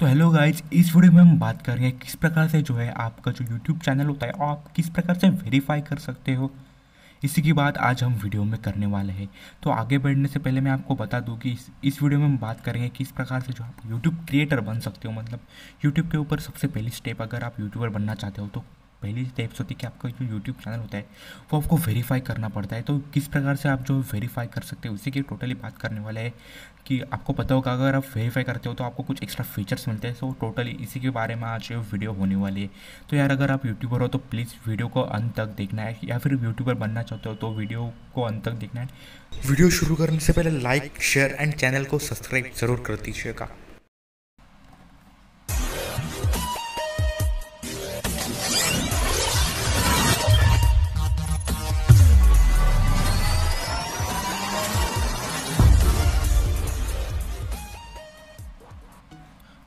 तो hello guys इस video में हम बात करेंगे किस प्रकार से जो है आपका जो यूट्यूब चैनल होता है और आप किस प्रकार से वेरीफाई कर सकते हो इसी की बात आज हम वीडियो में करने वाले हैं तो आगे बढ़ने से पहले मैं आपको बता दूं कि इस इस वीडियो में हम बात करेंगे किस प्रकार से जो आप यूट्यूब क्रिएटर बन सकते हो मतलब यूट्यूब के ऊपर सबसे पहली स्टेप अगर आप यूट्यूबर बनना चाहते हो तो पहली स्टेप्स होती है कि आपका जो यूट्यूब चैनल होता है वो आपको वेरीफाई करना पड़ता है तो किस प्रकार से आप जो वेरीफाई कर सकते हो उसी की टोटली बात करने वाला है कि आपको पता होगा अगर आप वेरीफाई करते हो तो आपको कुछ एक्स्ट्रा फीचर्स मिलते हैं सो टोटली इसी के बारे में आज वीडियो होने वाली है तो यार अगर आप यूट्यूबर हो तो प्लीज़ वीडियो को अंत तक देखना है या फिर यूट्यूबर बनना चाहते हो तो वीडियो को अंत तक देखना है वीडियो शुरू करने से पहले लाइक शेयर एंड चैनल को सब्सक्राइब जरूर कर दीजिएगा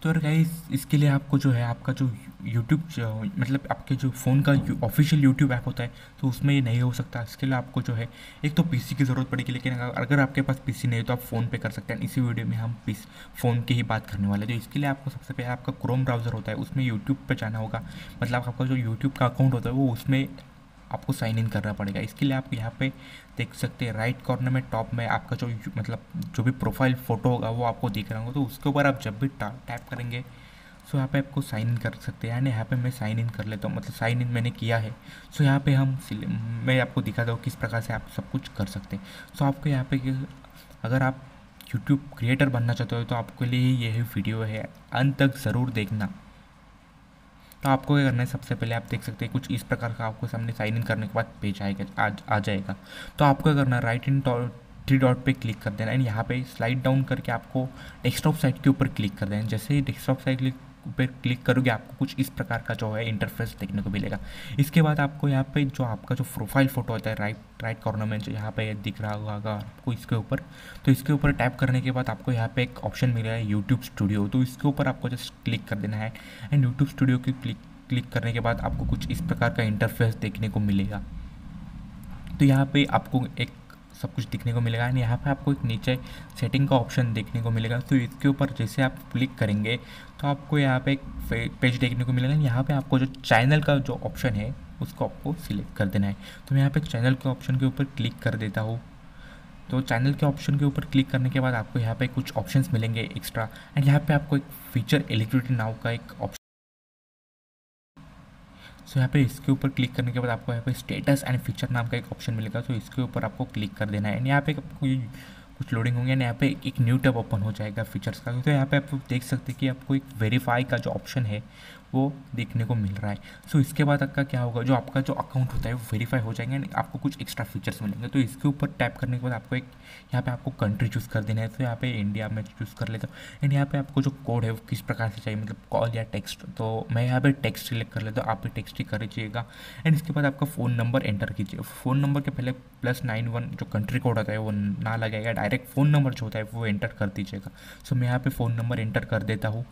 तो गाइस इसके लिए आपको जो है आपका जो यूट्यूब मतलब आपके जो फ़ोन का ऑफिशियल यूट्यूब ऐप होता है तो उसमें ये नहीं हो सकता इसके लिए आपको जो है एक तो पीसी की ज़रूरत पड़ेगी लेकिन अगर आपके पास पीसी नहीं है तो आप फ़ोन पे कर सकते हैं इसी वीडियो में हम पीस फ़ोन की ही बात करने वाले हैं तो इसके लिए आपको सबसे पहले आपका क्रोम ब्राउज़र होता है उसमें यूट्यूब पर जाना होगा मतलब आपका जो यूट्यूब का अकाउंट होता है वो उसमें आपको साइन इन करना पड़ेगा इसके लिए आप यहाँ पे देख सकते हैं राइट कॉर्नर में टॉप में आपका जो मतलब जो भी प्रोफाइल फ़ोटो होगा वो आपको दिख रहा होगा तो उसके ऊपर आप जब भी टैप करेंगे सो यहाँ पे आपको साइन इन कर सकते हैं यानी यहाँ पे मैं साइन इन कर लेता हूँ मतलब साइन इन मैंने किया है सो यहाँ पे हम मैं आपको दिखाता हूँ किस प्रकार से आप सब कुछ कर सकते हैं सो आपको यहाँ पे अगर आप यूट्यूब क्रिएटर बनना चाहते हो तो आपके लिए यही वीडियो है अंत तक ज़रूर देखना तो आपको क्या करना है सबसे पहले आप देख सकते हैं कुछ इस प्रकार का आपको सामने साइन इन करने के बाद पेज आएगा आ, आ जाएगा तो आपको क्या करना है राइट इन थ्री डॉट पे क्लिक कर देना एंड यहाँ पे स्लाइड डाउन करके आपको डेस्कटॉप साइट के ऊपर क्लिक कर देना जैसे ही डेस्कटॉप साइट पर क्लिक करोगे आपको कुछ इस प्रकार का जो है इंटरफेस देखने को मिलेगा इसके बाद आपको यहाँ पे जो आपका जो प्रोफाइल फ़ोटो होता है राइट राइट कॉर्नर में जो यहाँ पे दिख रहा होगा आपको इसके ऊपर तो इसके ऊपर टैप करने के बाद आपको यहाँ पे एक ऑप्शन रहा है यूट्यूब स्टूडियो तो इसके ऊपर आपको जस्ट क्लिक कर देना है एंड यूट्यूब स्टूडियो की क्लिक क्लिक करने के बाद आपको कुछ इस प्रकार का इंटरफेस देखने को मिलेगा तो यहाँ पे आपको एक सब कुछ दिखने को मिलेगा एंड यहाँ पे आपको एक नीचे सेटिंग का ऑप्शन देखने को मिलेगा तो इसके ऊपर जैसे आप क्लिक करेंगे तो आपको यहाँ पे एक पेज देखने को मिलेगा यहाँ पे आपको जो चैनल का जो ऑप्शन है उसको आपको सिलेक्ट कर देना है तो मैं यहाँ पे चैनल के ऑप्शन के ऊपर क्लिक कर देता हूँ तो चैनल के ऑप्शन के ऊपर क्लिक करने के बाद आपको यहाँ पे कुछ ऑप्शंस मिलेंगे एक्स्ट्रा एंड यहाँ पे आपको एक फीचर एलिक्विटी नाव का एक ऑप्शन सो यहाँ पर इसके ऊपर क्लिक करने के बाद आपको यहाँ पर स्टेटस एंड फीचर नाम का एक ऑप्शन मिलेगा सो इसके ऊपर आपको क्लिक कर देना है एंड यहाँ पे आपको कुछ लोडिंग होंगे यानी यहाँ पे एक न्यू टैब ओपन हो जाएगा फीचर्स का तो यहाँ पे आप देख सकते हैं कि आपको एक वेरीफाई का जो ऑप्शन है वो देखने को मिल रहा है सो so, इसके बाद आपका क्या होगा जो आपका जो अकाउंट होता है वो वेरीफाई हो जाएंगे एंड आपको कुछ एक्स्ट्रा फीचर्स मिलेंगे तो इसके ऊपर टैप करने के बाद आपको एक यहाँ पे आपको कंट्री चूज़ कर देना है तो यहाँ पे इंडिया में चूज़ कर लेता हूँ एंड यहाँ पे आपको जो कोड है वो किस प्रकार से चाहिए मतलब कॉल या टेक्स्ट तो मैं यहाँ पर टेक्स्ट सिलेक्ट कर लेता हूँ आप भी टेक्स्ट ही कर लीजिएगा एंड इसके बाद आपका फ़ोन नंबर एंटर कीजिए फ़ोन नंबर के पहले प्लस नाइन वन जो कंट्री कोड होता है वो ना लगेगा डायरेक्ट फ़ोन नंबर जो होता है वो एंटर कर दीजिएगा सो मैं यहाँ पर फ़ोन नंबर एंटर कर देता हूँ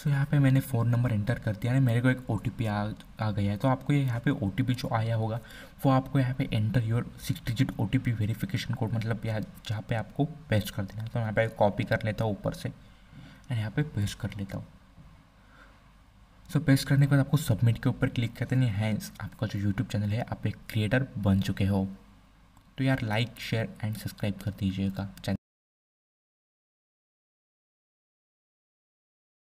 सो तो so, यहाँ पे मैंने फ़ोन नंबर एंटर कर दिया है मेरे को एक ओ आ, आ गया है तो आपको ये यहाँ पे ओ जो आया होगा वो आपको यहाँ पे enter your six digit O T P verification code मतलब यहाँ जहाँ पे आपको पेस्ट कर देना है तो यहाँ पे कॉपी कर लेता हूँ ऊपर से एंड यहाँ पे पेस्ट कर लेता हूँ सो so, पेस्ट करने के बाद आपको सबमिट के ऊपर क्लिक करते नहीं है हाँ, आपका जो यूट्यूब चैनल है आप एक क्रिएटर बन चुके हो तो यार लाइक शेयर एंड सब्सक्राइब कर दीजिएगा चैनल